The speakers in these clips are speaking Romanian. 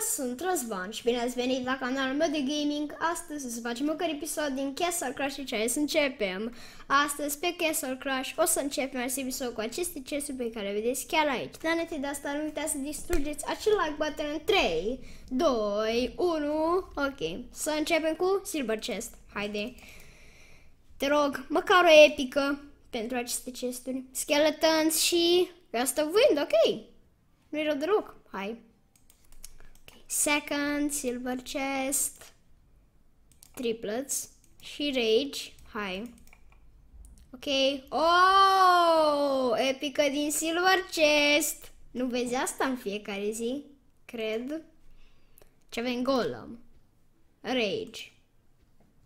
sunt Răzvan și bine ați venit la canalul meu de gaming. Astăzi o să facem care episod din Castle Crash și ce să începem. Astăzi pe Castle Crash o să începem acest episod cu aceste chesturi pe care le vedeți chiar aici. Dar înainte de asta nu uitați să distrugeți acel like button în 3, 2, 1, ok. Să începem cu Silver Chest. Haide. Te rog, măcar o epică pentru aceste chesturi. Skeletons și Gust of Wind, ok. Nu-i rău deloc. Hai, Second, Silver Chest, Triplets și Rage. Hai. Ok. Oh! Epică din Silver Chest! Nu vezi asta în fiecare zi? Cred. Ce avem Golem. Rage.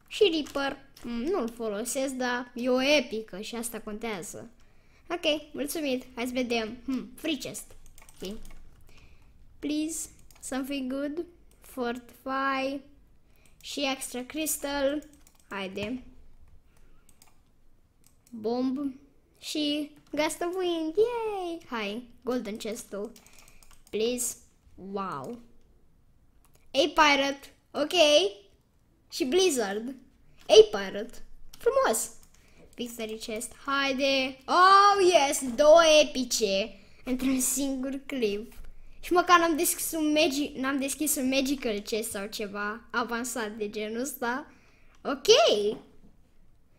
Și Reaper. Mm, nu-l folosesc, dar e o epică și asta contează. Ok, mulțumit. Hai să vedem. Hmm, free chest. Ok. Please. Something good, Fortify și Extra Crystal. Haide. Bomb și Gust of Wind. Yay! Hai, Golden Chest-ul. Please. Wow. Ei, Pirate. Ok. Și Blizzard. Ei, Pirate. Frumos. Victory Chest. Haide. Oh, yes! Două epice. Într-un singur clip. Și măcar n-am deschis un, magic, n-am deschis un magical chest sau ceva avansat de genul ăsta. Ok!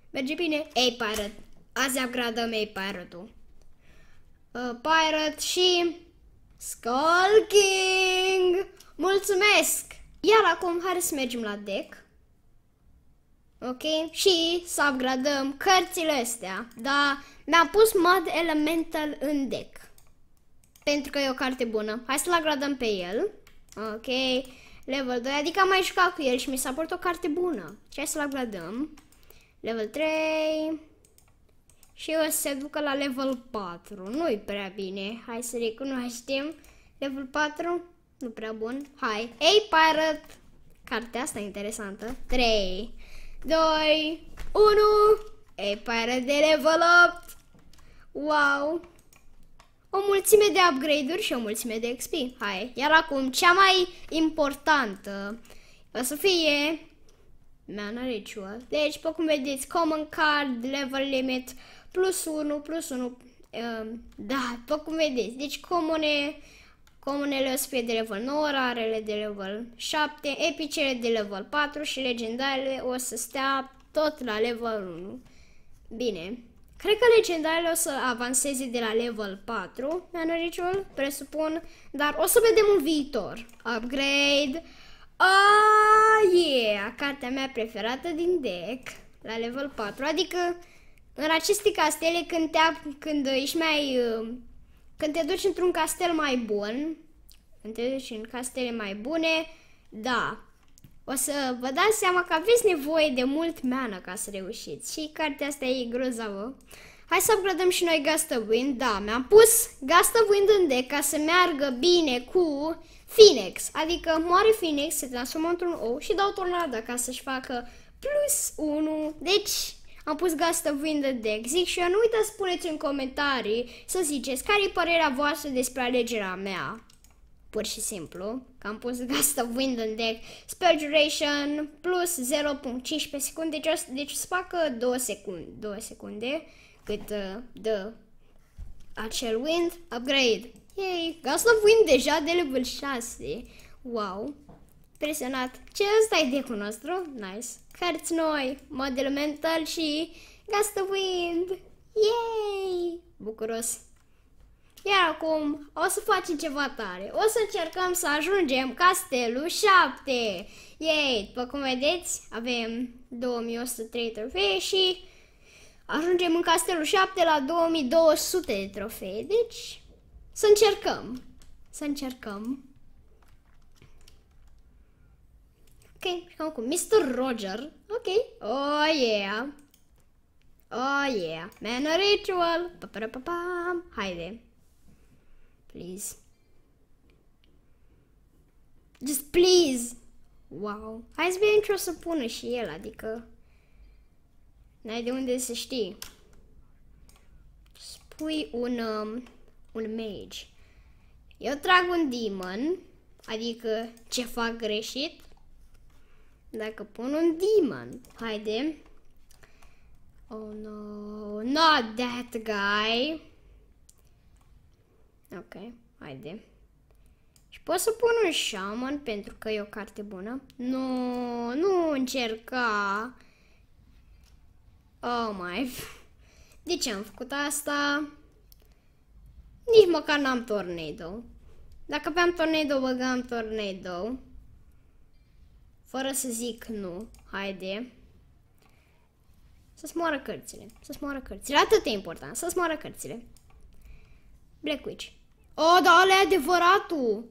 Merge bine. Ei, Pirate. Azi upgradăm ei Pirate-ul. Uh, Pirate și... Skull King! Mulțumesc! Iar acum, hai să mergem la deck. Ok? Și să upgradăm cărțile astea. Da, mi-am pus Mad Elemental în deck. Pentru că e o carte bună. Hai să-l agradăm pe el. Ok. Level 2. Adică am mai jucat cu el și mi s-a părut o carte bună. Și hai să-l agradăm. Level 3. Și o să se ducă la level 4. Nu-i prea bine. Hai să recunoaștem. Level 4. Nu prea bun. Hai. Ei, Pirate. Cartea asta e interesantă. 3, 2, 1. Ei, Pirate de level 8. Wow o mulțime de upgrade-uri și o mulțime de XP. Hai, iar acum cea mai importantă o să fie Mana Ritual. Deci, după cum vedeți, Common Card, Level Limit, plus 1, plus 1, uh, um, da, după cum vedeți. Deci, comune, comunele o să fie de level 9, rarele de level 7, epicele de level 4 și legendarele o să stea tot la level 1. Bine. Cred că legendarele o să avanseze de la level 4 manorigiul, presupun, dar o să vedem un viitor. Upgrade. Ah, yeah, cartea mea preferată din deck, la level 4, adică în aceste castele când, te, când ești mai... Uh, când te duci într-un castel mai bun, când te duci în castele mai bune, da, o să vă dați seama că aveți nevoie de mult meană ca să reușiți și cartea asta e grozavă. Hai să upgradăm și noi wind. da, mi-am pus Gastăvând în deck ca să meargă bine cu Phoenix, adică moare Phoenix, se transformă într-un ou și dau tornada ca să-și facă plus 1, deci am pus gastă wind de deck. Zic și eu, nu uitați, să spuneți în comentarii să ziceți care e părerea voastră despre alegerea mea pur și simplu, că am pus wind în Deck, Spell Duration plus 0.15 secunde, just, deci să facă 2 secunde, 2 secunde cât uh, dă acel Wind Upgrade. Yay! Gust of Wind deja de level 6. Wow! Impresionat! Ce ăsta e deck nostru? Nice! Cărți noi, mod elemental și Gust of Wind! Yay! Bucuros! Iar acum o să facem ceva tare. O să încercăm să ajungem castelul 7. Ei, după cum vedeți, avem 2103 trofee și ajungem în castelul 7 la 2200 de trofee. Deci, să încercăm. Să încercăm. Ok, cam cu Mr. Roger. Ok. Oh, yeah. Oh, yeah. Man a ritual. Pa, pa, pa, pa. Haide. Please. Just please! Wow. Hai să vedem ce o să pună și el, adică... N-ai de unde să știi. Spui un, um, un mage. Eu trag un demon, adică ce fac greșit. Dacă pun un demon, haide. Oh no, not that guy. Ok, haide. Și pot să pun un shaman pentru că e o carte bună. Nu, nu încerca. Oh my. De ce am făcut asta? Nici măcar n-am tornado. Dacă aveam tornado, băgam tornado. Fără să zic nu. Haide. Să-ți moară cărțile. Să-ți moară cărțile. Atât e important. Să-ți moară cărțile. Black Witch. Oh, da, ăla e adevăratul!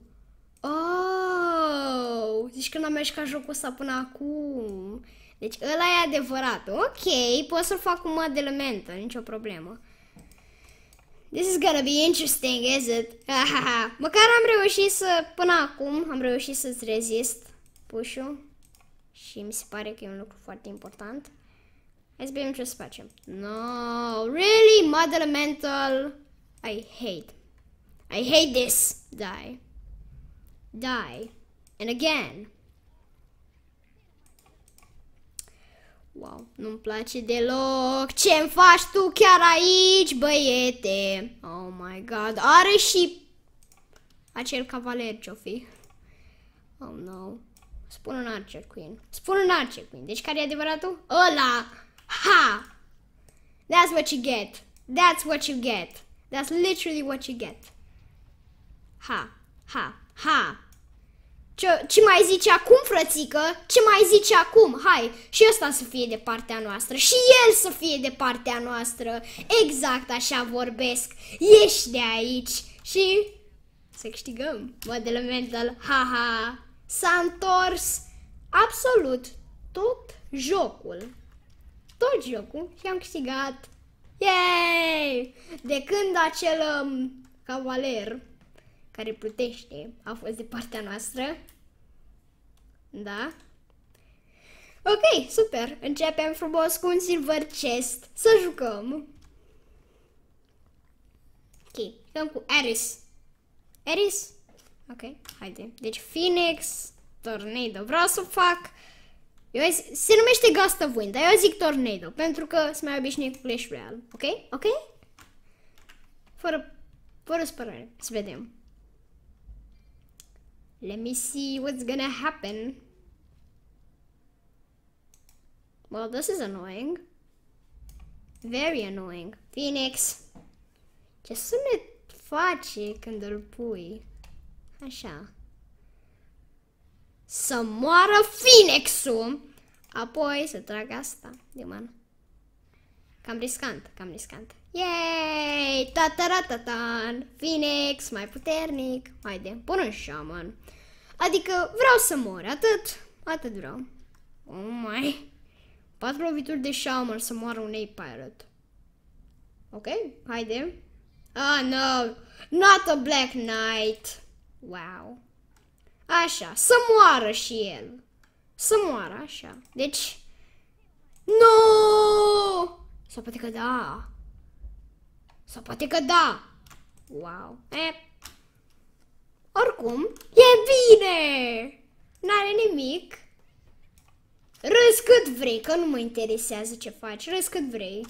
Oh, zici că n-am mers ca jocul ăsta până acum. Deci ăla e adevărat. Ok, pot să-l fac cu mod de elementă, nicio problemă. This is gonna be interesting, is it? Măcar am reușit să, până acum, am reușit să-ți rezist push Și mi se pare că e un lucru foarte important. Hai să vedem ce să facem. No, really? Mod elemental? I hate. I hate this. Die. Die. And again. Wow, nu-mi place deloc. Ce-mi faci tu chiar aici, băiete? Oh my god, are și acel cavaler ce-o fi. Oh no. Spun un Archer Queen. Spun un Archer Queen. Deci care e adevăratul? Ăla! Ha! That's what you get. That's what you get. That's literally what you get. Ha, ha, ha. Ce, ce mai zice acum, frățică? Ce mai zice acum? Hai, și ăsta să fie de partea noastră și el să fie de partea noastră. Exact așa vorbesc. Ieși de aici și să câștigăm. Mod elemental, ha-ha. S-a întors absolut tot jocul. Tot jocul și am câștigat Yay! De când acel um, cavaler care plutește a fost de partea noastră. Da? Ok, super. Începem frumos cu un silver chest. Să jucăm. Ok, jucăm cu Eris. Eris? Ok, haide. Deci Phoenix, Tornado. Vreau să fac eu zic, se numește Gust of Wind, dar eu zic Tornado, pentru că sunt mai obișnuit cu Clash Royale. Ok? Ok? Fără, fără spărare. Să vedem. Let me see what's gonna happen. Well, this is annoying. Very annoying. Phoenix. Ce sunet face când îl pui? Așa să moară Phoenix-ul, apoi să trag asta de mână. Cam riscant, cam riscant. Yay! Tataratatan! Phoenix, mai puternic! Haide, pun un shaman. Adică vreau să mor, atât. Atât vreau. Oh mai. Patru lovituri de shaman să moară ei pirate. Ok, haide. Ah, oh, no! Not a Black Knight! Wow. Așa, să moară și el. Să moară, așa. Deci... nu. Sau poate că da. Sau poate că da. Wow. E. Oricum, e bine! N-are nimic. Râs cât vrei, că nu mă interesează ce faci. Râs cât vrei.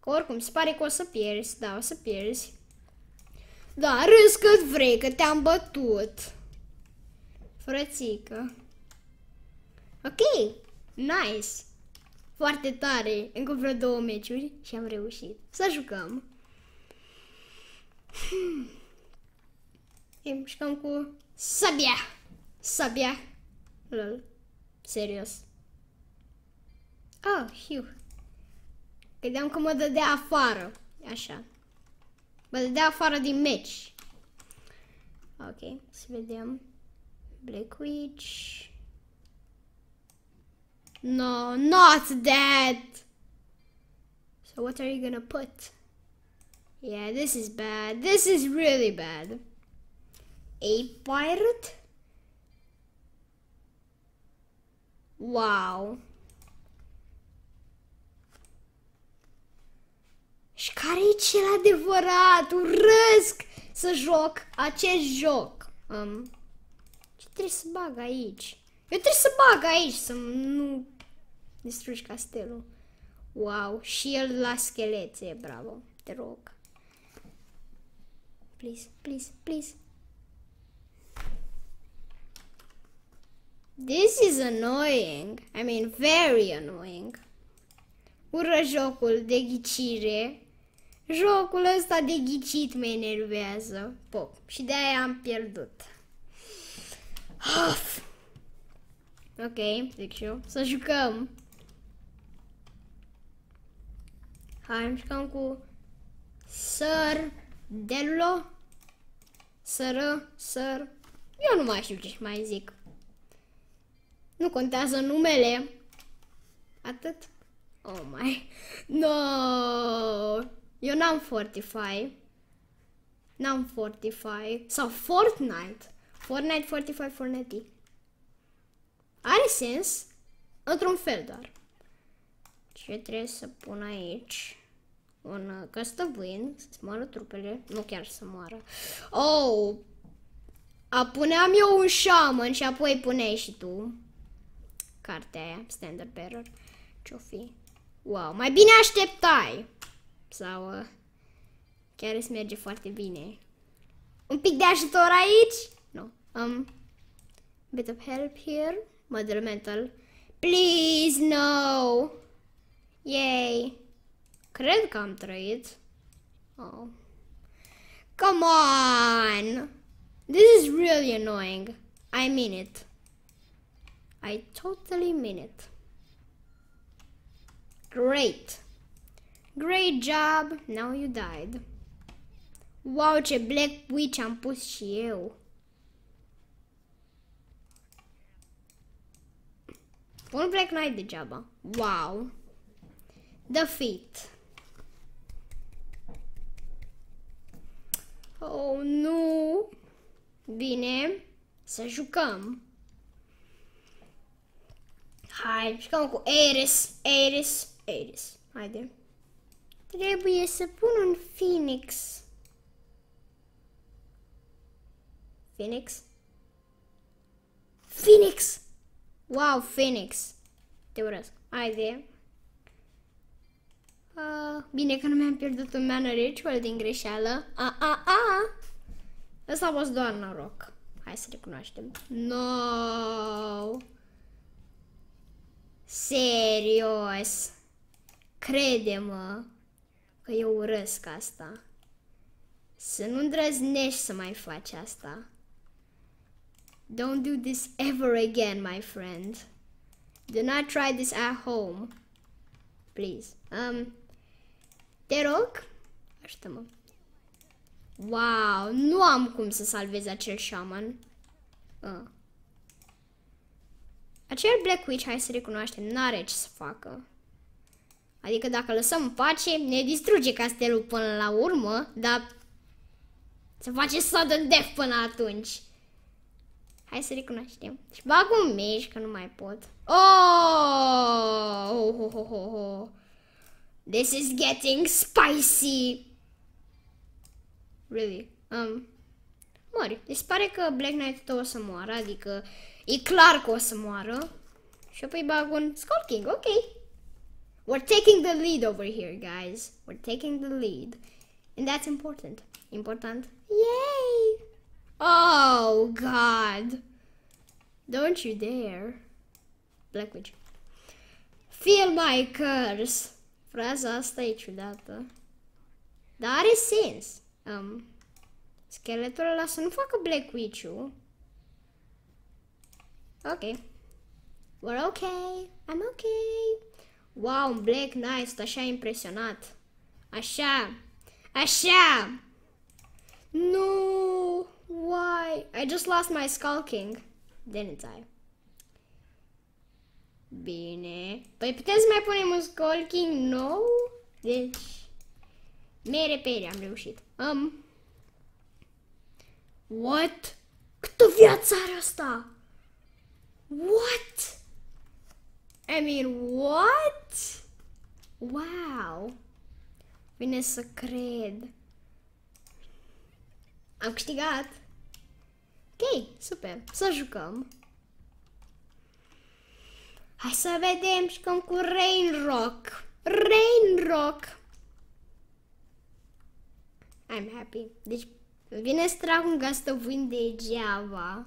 Că oricum, se pare că o să pierzi. Da, o să pierzi. Da, râs cât vrei, că te-am bătut. Frățică. Ok, nice. Foarte tare. Încă vreo două meciuri și am reușit să jucăm. Hmm. E, mișcăm cu sabia. Sabia. Lol. Serios. Oh, hiu. Credeam că mă dădea afară. Așa. Mă dădea afară din meci. Ok, să vedem. Black Witch. No, not that! So what are you gonna put? Yeah, this is bad. This is really bad. Ape Pirate? Wow. Și care e Urăsc să joc acest joc. Um, trebuie să bag aici. Eu trebuie să bag aici să nu distrugi castelul. Wow, și el la schelețe, bravo, te rog. Please, please, please. This is annoying. I mean, very annoying. Ură jocul de ghicire. Jocul ăsta de ghicit mă enervează. Pop. Și de-aia am pierdut. Half! Ok, zic și eu. Să jucăm! Hai, jucăm cu Sir Delulo. Sără, săr. Eu nu mai știu ce mai zic. Nu contează numele. Atât? Oh my. No! Eu n-am Fortify. N-am Fortify. Sau Fortnite. Fortnite Fortify, Fortnite Are sens într-un fel doar. Ce trebuie să pun aici? Un uh, căstăvâin, să moară trupele, nu chiar să moară. Oh! A puneam eu un shaman și apoi puneai și tu cartea aia, Standard Bearer. Ce-o fi? Wow, mai bine așteptai! Sau uh, chiar îți merge foarte bine. Un pic de ajutor aici? Um, bit of help here. Mother mental. Please, no! Yay. Credit come trade. Oh. Come on! This is really annoying. I mean it. I totally mean it. Great. Great job. Now you died. Wow, a Black Witch am pus și Un Black Knight degeaba. Wow. The Fit. Oh, nu. Bine. Să jucăm. Hai, jucăm cu Ares, Ares, Ares. Haide. Trebuie să pun un Phoenix. Phoenix? Phoenix! Wow, Phoenix. Te urăsc. Haide. Uh, ah, bine că nu mi-am pierdut un mana ritual din greșeală. A, a, a! Asta a fost doar noroc. Hai să recunoaștem. No! Serios! Crede-mă că eu urăsc asta. Să nu îndrăznești să mai faci asta. Don't do this ever again, my friend. Do not try this at home. Please. Um, te rog, așteptă mă Wow, nu am cum să salvez acel shaman. Uh. Ah. Acel Black Witch, hai să recunoaștem, n-are ce să facă. Adică dacă lăsăm pace, ne distruge castelul până la urmă, dar se face sudden death până atunci. Hai să recunoaștem. Și bag un meci, că nu mai pot. Oh! oh, oh, oh, oh. This is getting spicy! Really? Um, mori. Deci pare că Black Knight o să moară, adică e clar că o să moară. Și apoi bag un Skull King, ok. We're taking the lead over here, guys. We're taking the lead. And that's important. Important. Yay! Oh, God. Don't you dare. Black Witch. Feel my curse. Fraza asta e ciudată. Dar are sens. Um, scheletul ăla să nu facă Black Witch-ul. Ok. We're ok. I'm ok. Wow, un Black Knight, așa impresionat. Așa. Așa. Nu. No! Why? I just lost my Skull King, didn't I? Bine. Păi putem să mai punem un Skull King nou? Deci, mere pere am reușit. Um. What? Câtă viață are asta? What? I mean, what? Wow! Vine să cred. Am câștigat! Ok, super. Să jucăm. Hai să vedem, cum cu Rain Rock. Rain Rock. I'm happy. Deci vine să trag un gastăvânt degeaba.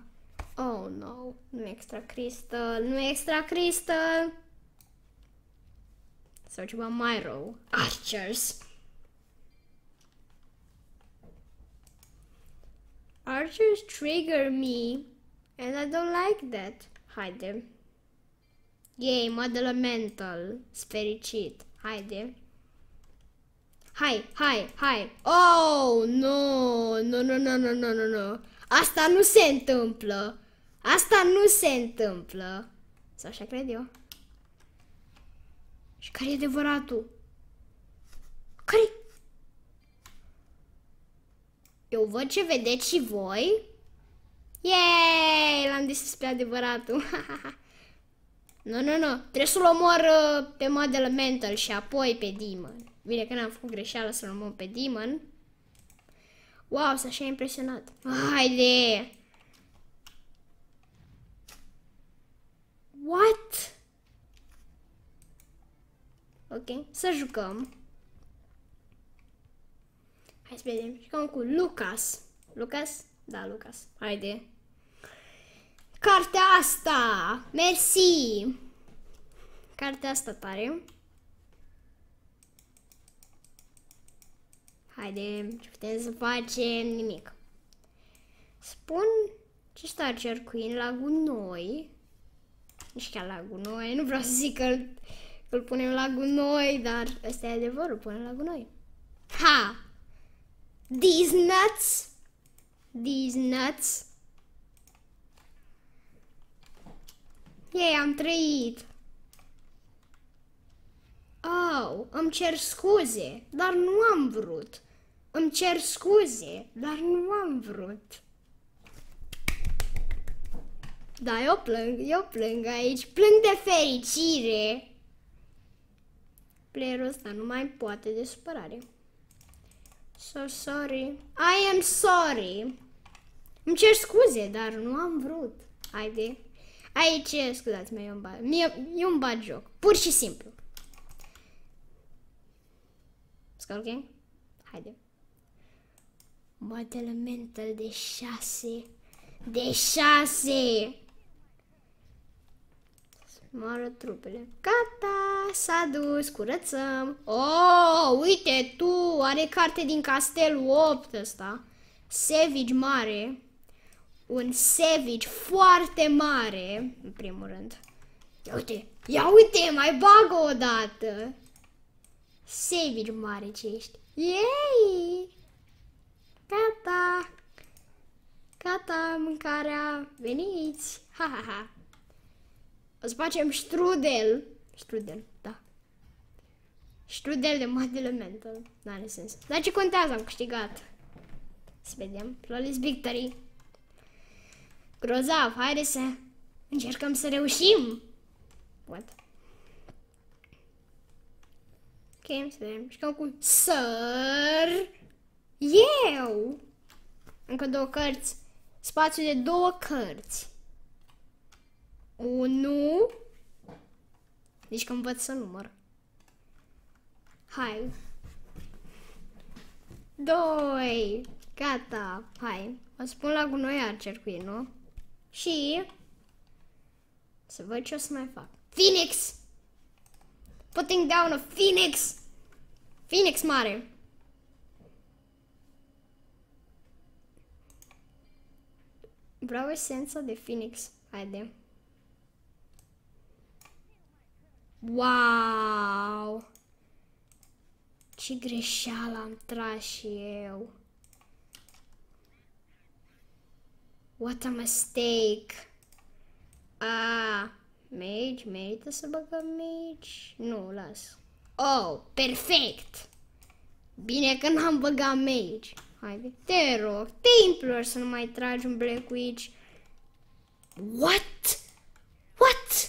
Oh, no. Nu e extra cristal, nu e extra cristal. Sau ceva mai rău. Archers. Archers trigger me and I don't like that. Haide. Yay, model mental. Sfericit. Haide. Hai, hai, hai. Oh, nu, no, nu, no, nu, no, nu, nu, nu, nu. Asta nu se întâmplă. Asta nu se întâmplă. Sau așa cred eu. Și care e adevăratul? Care-i? Eu văd ce vedeți și voi. Yay! L-am zis pe adevăratul. nu, nu, nu. Trebuie să-l omor uh, pe model mental și apoi pe demon. Bine că n-am făcut greșeală să-l omor pe demon. Wow, s-a așa impresionat. Haide! What? Ok, să jucăm. Hai să vedem. Jucăm cu Lucas. Lucas? Da, Lucas. Haide. Cartea asta! Mersi! Cartea asta tare. Haide, ce putem să facem? Nimic. Spun ce Starger Queen la gunoi. Nici chiar la gunoi. Nu vreau să zic că îl, că îl punem la gunoi, dar ăsta e adevărul, punem la gunoi. Ha! these nuts, these nuts. Ei, am trăit. Au, oh, îmi cer scuze, dar nu am vrut. Îmi cer scuze, dar nu am vrut. Da, eu plâng, eu plâng aici. Plâng de fericire. Playerul ăsta nu mai poate de supărare. So sorry. I am sorry. Îmi cer scuze, dar nu am vrut. Haide. Aici, scuzați-mă, eu îmi bag, mie, eu îmi bag joc. Pur și simplu. Skull Gang? Haide. Bat elemental de 6. De 6! Mă arăt trupele. Gata, s-a dus, curățăm. Oh, uite tu, are carte din castelul 8 ăsta. Savage mare. Un savage foarte mare, în primul rând. Ia uite, ia uite, mai bag o dată. Savage mare ce ești. Yay! Gata! Gata, mâncarea, veniți! Ha, ha, ha! O să facem strudel. Strudel, da. Strudel de Madele mental, N-are sens. Dar ce contează? Am câștigat. Să vedem. Flawless victory. Grozav. Haide să încercăm să reușim. What? Ok, să vedem. Și cam cu săr. Eu! Încă două cărți. Spațiu de două cărți. 1 Deci că învăț să număr. Hai. 2 Gata. Hai. O spun la gunoi arcer cu nu? Și să văd ce o să mai fac. Phoenix! Putting down a Phoenix! Phoenix mare! Vreau esența de Phoenix. Haide. Wow! Ce greșeală am tras și eu. What a mistake! Ah, mage, merită să băgăm mage? Nu, las. Oh, perfect! Bine că n-am băgat mage. Haide, te rog, te implor să nu mai tragi un Black Witch. What? What?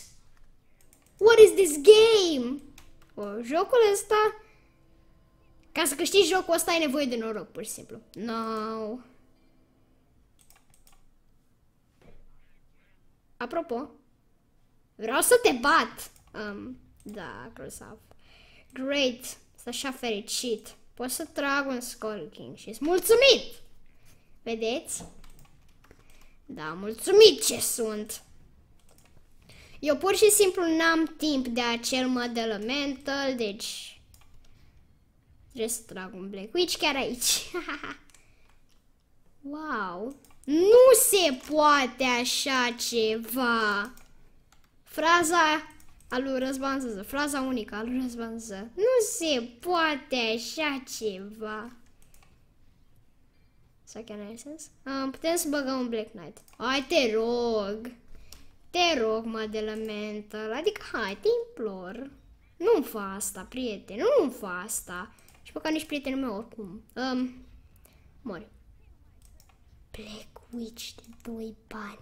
What is this game? O, jocul ăsta... Ca să câștigi jocul ăsta ai nevoie de noroc, pur și simplu. No. Apropo, vreau să te bat. Um, da, grozav. Great, sunt așa fericit. Pot să trag un Skull King și sunt mulțumit. Vedeți? Da, mulțumit ce sunt. Eu pur și simplu n-am timp de acel mod deci... Trebuie să trag un Black Witch chiar aici. wow! Nu se poate așa ceva! Fraza a lui Răzbanzăză, fraza unică a lui Răzbanzăză. Nu se poate așa ceva! Să chiar n ai sens? Um, putem să băgăm un Black Knight. Hai te rog! Te rog, Madelamentă, adică hai, te implor. Nu-mi fa asta, prieten, nu-mi fa asta. Și pe care nici prietenul meu oricum. Um, mori. Black Witch de 2 bani.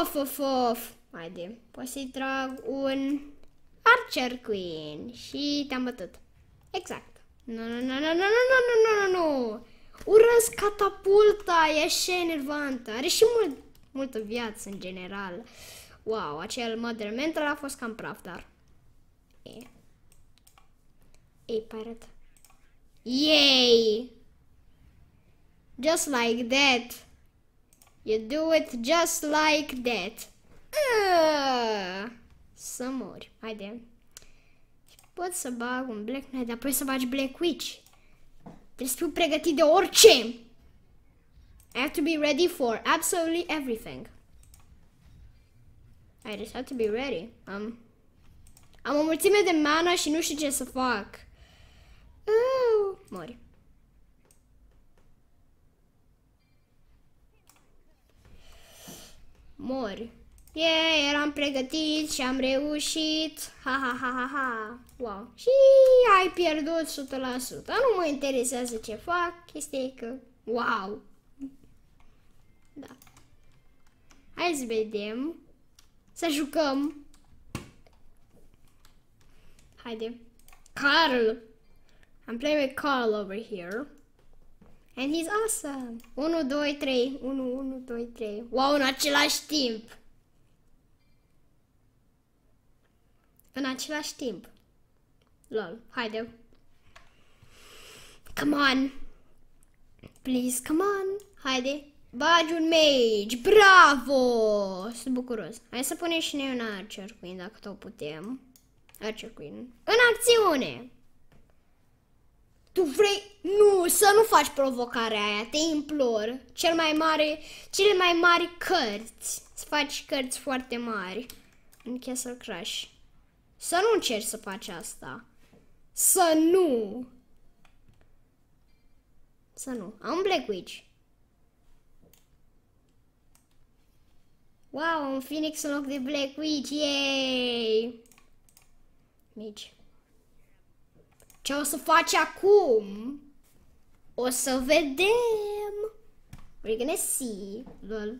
Of, of, of. Haide, poți să-i trag un Archer Queen și te-am bătut. Exact. Nu, nu, nu, nu, nu, nu, nu, nu, nu, nu. Urăsc catapulta, e așa enervantă. Are și mult multă viață în general. Wow, acel Mother Mental a fost cam praf, dar... E. Ei, pirate. Yay! Just like that. You do it just like that. Ah! să mori. Haide. Pot să bag un Black Knight, apoi să bagi Black Witch. Trebuie să fiu pregătit de orice. I have to be ready for absolutely everything. I just have to be ready. Um, am o mulțime de mana și nu știu ce să fac. Uh, mori. Mori. Yeah, eram pregătit și am reușit. Ha, ha, ha, ha, ha. Wow. Și ai pierdut 100%. Nu mă interesează ce fac, Este că... Wow. Da. Hai să vedem. Să jucăm. Haide. Carl. I'm playing with Carl over here. And he's awesome. 1, 2, 3. 1, 1, 2, 3. Wow, în același timp. În același timp. Lol. Haide. Come on. Please, come on. Haide. Bagi un mage! Bravo! Sunt bucuros. Hai să punem și noi un Archer Queen, dacă tot putem. Archer Queen. În acțiune! Tu vrei... Nu, să nu faci provocarea aia, te implor. Cel mai mare, cele mai mari cărți. Să faci cărți foarte mari în Castle Crash. Să nu încerci să faci asta. Să nu! Să nu. Am Black Witch. Wow, un Phoenix în loc de Black Witch, yay! Mici. Ce o să faci acum? O să vedem! We're gonna see, lol.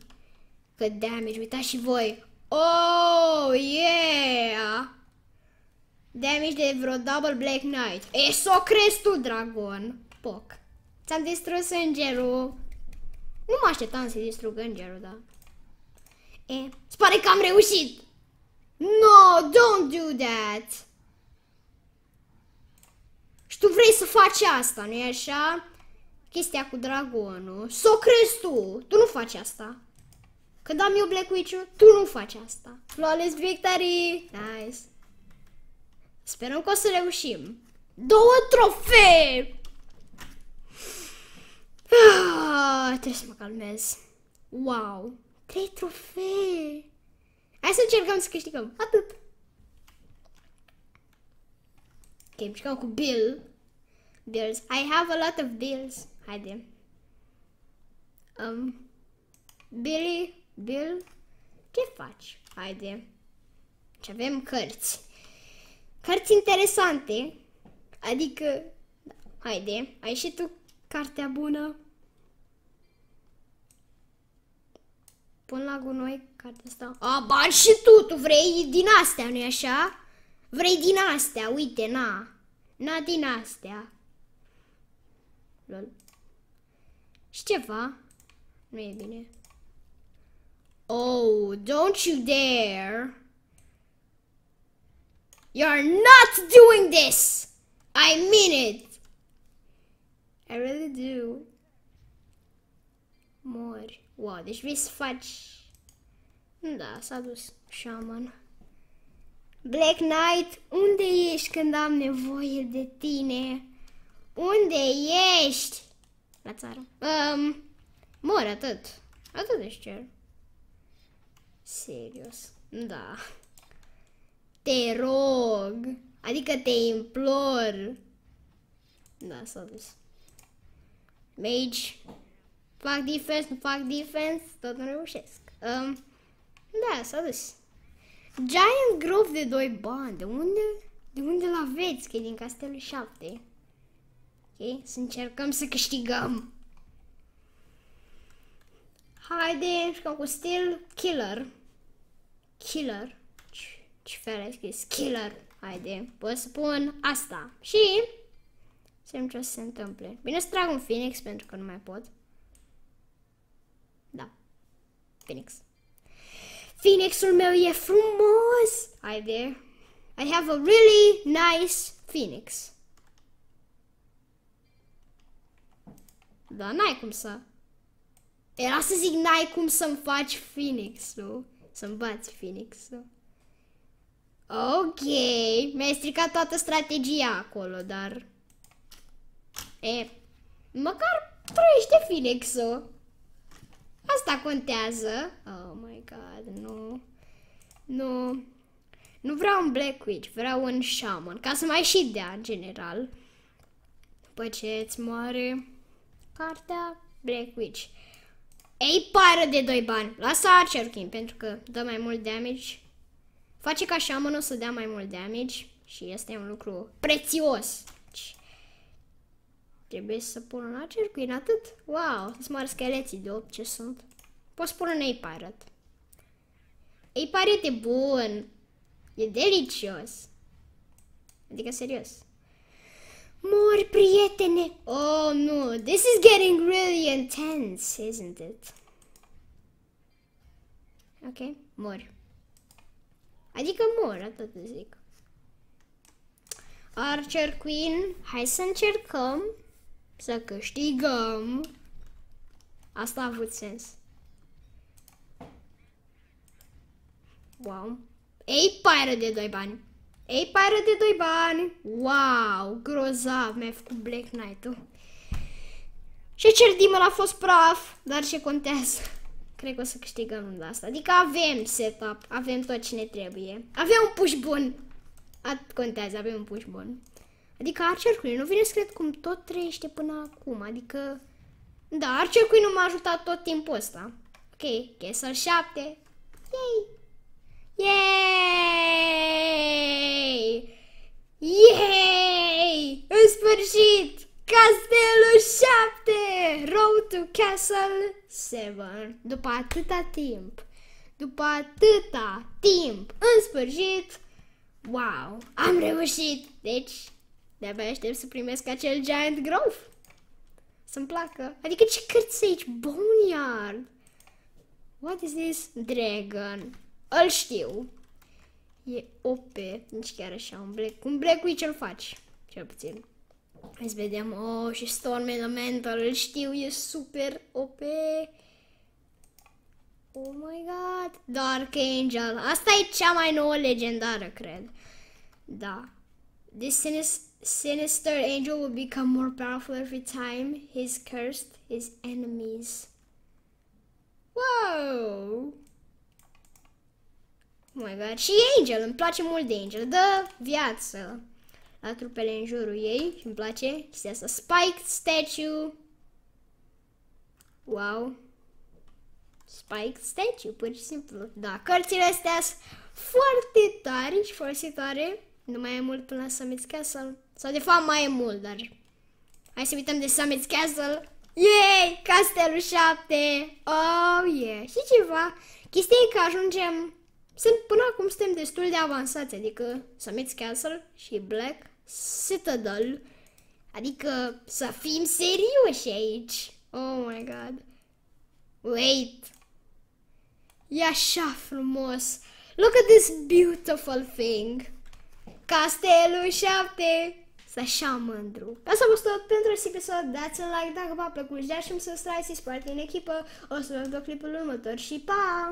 Că damage, uitați și voi. Oh, yeah! Damage de vreo double Black Knight. E, s-o crezi tu, dragon! Poc. Ți-am distrus îngerul. Nu mă așteptam să-i distrug îngerul, da. E, îți pare că am reușit! No, don't do that! Și tu vrei să faci asta, nu-i așa? Chestia cu dragonul. Să o crezi tu! Tu nu faci asta. Când am eu Black witch tu nu faci asta. Flawless victory! Nice. Sperăm că o să reușim. Două trofee! Ah, trebuie să mă calmez. Wow! Trei trofee! Hai să încercăm să câștigăm. Atât. Ok, mișcăm cu Bill. Bills. I have a lot of bills. Haide. Um, Billy, Bill, ce faci? Haide. Și deci avem cărți. Cărți interesante. Adică, da, haide, ai și tu cartea bună. Pun la gunoi cartea asta. A, bani și tu, tu vrei din astea, nu-i așa? Vrei din astea, uite, na. Na din astea. Lol. Și ceva. Nu e bine. Oh, don't you dare. You're not doing this. I mean it. I really do. More. Wow, deci vrei să faci... Mm, da, s-a dus shaman. Black Knight, unde ești când am nevoie de tine? Unde ești? La țară. Um, mor atât. Atât ești cer. Serios. Da. Te rog. Adică te implor. Da, s-a dus. Mage. Fac defense, nu fac defense, tot nu reușesc. Um, da, s-a dus. Giant Grove de 2 bani. De unde? De unde la aveți Că e din castelul 7. Ok? Să încercăm să câștigăm. Haide, jucăm cu stil killer. Killer. Ce fel ai scris? Killer. Haide, să pun asta. Și... Să ce o să se întâmple. Bine să trag un Phoenix pentru că nu mai pot. Phoenix. Phoenixul meu e frumos! Hi there. I have a really nice Phoenix. Da, n-ai cum să... Era să zic n-ai cum să-mi faci Phoenix, nu? Să-mi bați Phoenix, nu? Ok, mi-ai stricat toată strategia acolo, dar... E, măcar trăiește Phoenix-ul. Asta contează. Oh my god, nu. Nu. Nu vreau un Black Witch, vreau un Shaman, ca să mai și dea, în general. După ce îți moare cartea Black Witch. Ei pară de doi bani. Lasă Archer King, pentru că dă mai mult damage. Face ca Shaman o să dea mai mult damage și este un lucru prețios. Trebuie să pun un acer cu atât? Wow, sunt mari scheleții de 8 ce sunt. Poți pune un A-Pirate. A-Pirate e bun. E delicios. Adică serios. Mor, prietene! Oh, no, this is getting really intense, isn't it? Ok, mor. Adică mor, atât zic. Archer Queen, hai să încercăm. Să câștigăm. Asta a avut sens. Wow. Ei pară de doi bani. Ei pară de doi bani. Wow, grozav. Mi-ai făcut Black Knight-ul. Și cerdimul a fost praf, dar ce contează? Cred că o să câștigăm de asta. Adică avem setup, avem tot ce ne trebuie. Avem un push bun. At contează, avem un push bun. Adică Archer Queen, nu vine să cred cum tot trăiește până acum, adică... Da, Archer Queen nu m-a ajutat tot timpul ăsta. Ok, Castle 7. Yay! Yay! Yay! În sfârșit! Castelul 7! Road to Castle 7. După atâta timp. După atâta timp. În sfârșit. Wow! Am reușit! Deci, de-abia aștept să primesc acel Giant Grove. Să-mi placă. Adică ce cărți aici? Boneyard. What is this? Dragon. Îl știu. E OP. Nici chiar așa. Un Black, un Black Witch îl faci. Cel puțin. Hai să vedem. Oh, și Storm Elemental. Îl știu. E super OP. Oh my god. Dark Angel. Asta e cea mai nouă legendară, cred. Da. This is sinister angel will become more powerful every time he's cursed his enemies. Whoa! Oh my god, și Angel, îmi place mult de Angel, dă viață la trupele în jurul ei și îmi place chestia asta. Spiked Statue! Wow! Spiked Statue, pur și simplu. Da, cărțile astea sunt foarte tari și folositoare. Nu mai e mult până la summit Castle. Sau de fapt mai e mult, dar... Hai să uităm de Summit Castle. Yay! Castelul 7! Oh, yeah! Și ceva. Chestia e că ajungem... Sunt, până acum suntem destul de avansați, adică Summit Castle și Black Citadel. Adică să fim serioși aici. Oh my god. Wait. E așa frumos. Look at this beautiful thing. Castelul 7 așa mândru. Asta a fost tot pentru acest episod. Dați un like dacă v-a plăcut și dați un subscribe și în echipă. O să vă văd clipul următor și pa!